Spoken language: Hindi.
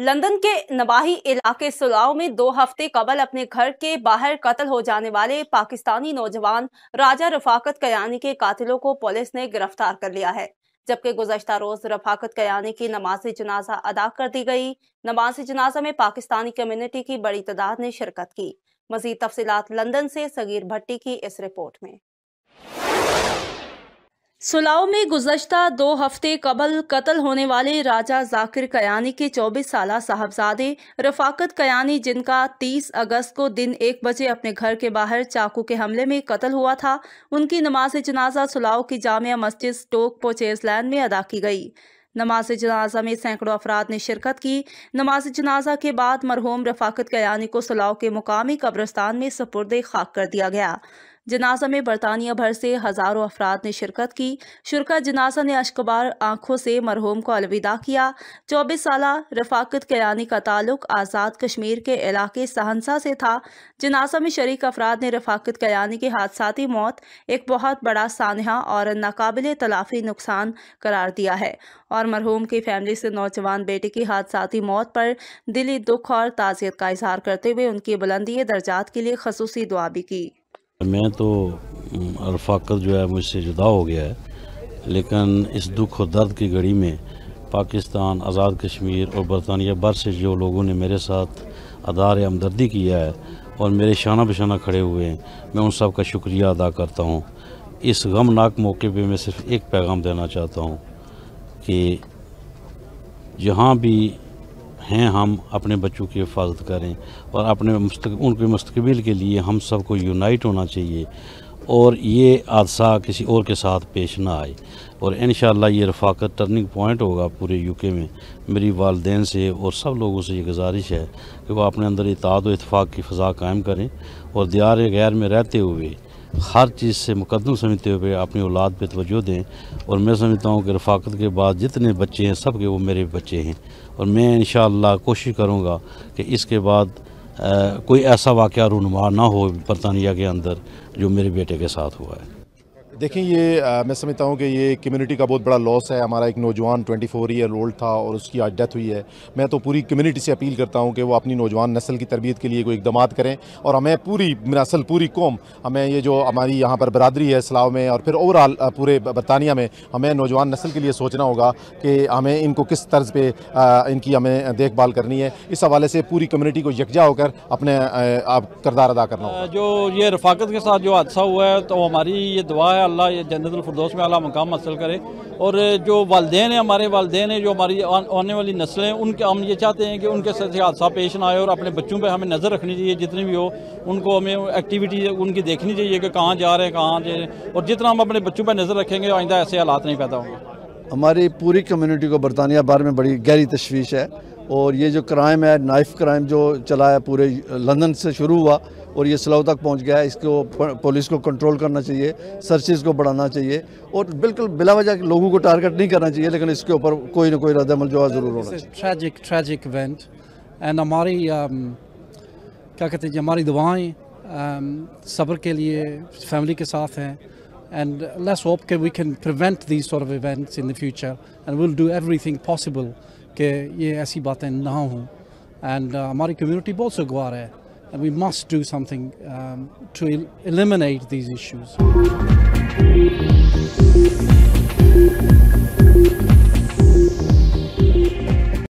लंदन के नवाही इलाके सुलाव में दो हफ्ते कबल अपने घर के बाहर कत्ल हो जाने वाले पाकिस्तानी नौजवान राजा रफाकत कयानी के कातिलों को पुलिस ने गिरफ्तार कर लिया है जबकि गुजशत रोज रफाकत कयानी की नमाज जनाजा अदा कर दी गई नमाज जनाजा में पाकिस्तानी कम्युनिटी की बड़ी तादाद ने शिरकत की मजीद तफसी लंदन से सगीर भट्टी की इस रिपोर्ट में सुलाओ में गुजशत दो हफ्ते कबल कत्ल होने वाले राजा जाकिर कयानी के 24 साल साहबजादे रफाकत कयानी जिनका 30 अगस्त को दिन एक बजे अपने घर के बाहर चाकू के हमले में कत्ल हुआ था उनकी नमाज जनाजा सुलाओ की जामिया मस्जिद स्टोक लैंड में अदा की गई नमाज जनाजा में सैकड़ों अफराद ने शिरकत की नमाज जनाजा के बाद मरहूम रफाकत कयानी को सुलाओ के मुकामी कब्रस्तान में सपुरद खाक कर दिया गया जनाजा में बरतानिया भर से हज़ारों अफराद ने शिरकत की शिरकत जनाजा ने अशकबार आंखों से मरहूम को अलविदा किया चौबीस साल रफाकत कयानी का ताल्लुक आज़ाद कश्मीर के इलाके सहनसा से था जनाजा में शरीक अफराद ने रफाकत कयानी की हादसाती मौत एक बहुत बड़ा सानहा और नाकबिल तलाफी नुकसान करार दिया है और मरहूम की फैमिली से नौजवान बेटे की हादसाती मौत पर दिली दुख और ताज़ियत का इजहार करते हुए उनकी बुलंदी दर्जात के लिए खसूसी दुआ भी की मैं तो अरफाकत जो है मुझसे जुदा हो गया है लेकिन इस दुख और दर्द की घड़ी में पाकिस्तान आज़ाद कश्मीर और बरतानिया भर से जो लोगों ने मेरे साथ अदार हमदर्दी किया है और मेरे शाना बशाना खड़े हुए हैं मैं उन सब का शुक्रिया अदा करता हूँ इस गमनाक मौके पे मैं सिर्फ एक पैगाम देना चाहता हूँ कि जहाँ भी हैं हम अपने बच्चों की हिफाजत करें और अपने उनके मुस्तबिल के लिए हम सबको यूनाइट होना चाहिए और ये हादसा किसी और के साथ पेश ना आए और इन ये रफाकत टर्निंग पॉइंट होगा पूरे यूके में मेरी वालदेन से और सब लोगों से ये गुजारिश है कि वह अपने अंदर इताद व इतफाक़ की फ़ा कायम करें और दियार गैर में रहते हुए हर चीज़ से मुकदम समझते हुए अपनी औलाद पर तोज्जो दें और मैं समझता हूँ कि रफाकत के बाद जितने बच्चे हैं सब के वो मेरे बच्चे हैं और मैं इन कोशिश करूँगा कि इसके बाद आ, कोई ऐसा वाक़ रूनुमा ना हो बरतानिया के अंदर जो मेरे बेटे के साथ हुआ है देखें ये आ, मैं समझता हूँ कि ये कम्युनिटी का बहुत बड़ा लॉस है हमारा एक नौजवान 24 ईयर ओल्ड था और उसकी आज डेथ हुई है मैं तो पूरी कम्युनिटी से अपील करता हूँ कि वो अपनी नौजवान नस्ल की तरबियत के लिए कोई इकदाम करें और हमें पूरी नस्ल पूरी कौम हमें ये जो हमारी यहाँ पर बरदरी है इस्लाम में और फिर ओवरऑल पूरे बरतानिया में हमें नौजवान नस्ल के लिए सोचना होगा कि हमें इनको किस तर्ज पर इनकी हमें देखभाल करनी है इस हवाले से पूरी कम्यूनिटी को यकजा होकर अपने आप करदार अदा करना होगा जो ये रफाकत के साथ जो हादसा हुआ है तो हमारी ये दुआ है अल्लाह ये जन्नतफरदोस में अला मकाम हासिल करे और जो वालदे हैं हमारे वालदे हैं जो हमारी आने वाली नस्लें उनके हम ये चाहते हैं कि उनके साथ हादसा पेश ना आए और अपने बच्चों पर हमें नज़र रखनी चाहिए जितनी भी हो उनको हमें एक्टिविटी उनकी देखनी चाहिए कि कहाँ जा रहे हैं कहाँ जा रहे हैं और जितना हम अपने बच्चों पर नज़र रखेंगे आइंदा ऐसे हालात नहीं पैदा होंगे हमारी पूरी कम्यूनिटी को बरतानिया बार में बड़ी गहरी तशवीश है और ये जो क्राइम है नाइफ क्राइम जो चला है पूरे लंदन से शुरू हुआ और ये स्लो तक पहुंच गया है इसको पुलिस को कंट्रोल करना चाहिए सर्चिस को बढ़ाना चाहिए और बिल्कुल बिला वजह लोगों को टारगेट नहीं करना चाहिए लेकिन इसके ऊपर कोई ना कोई रद्दमल जो है ज़रूर होना चाहिए ट्रैजिक ट्रैजिक इवेंट एंड हमारी um, क्या कहते हैं हमारी दुआएँ um, सब्र के लिए फैमिली के साथ हैं And let's hope we can prevent these sort of events in the future. And we'll do everything possible that ये ऐसी बातें ना हों एंड हमारी कम्युनिटी बहुत and we must do something um, to el eliminate these issues.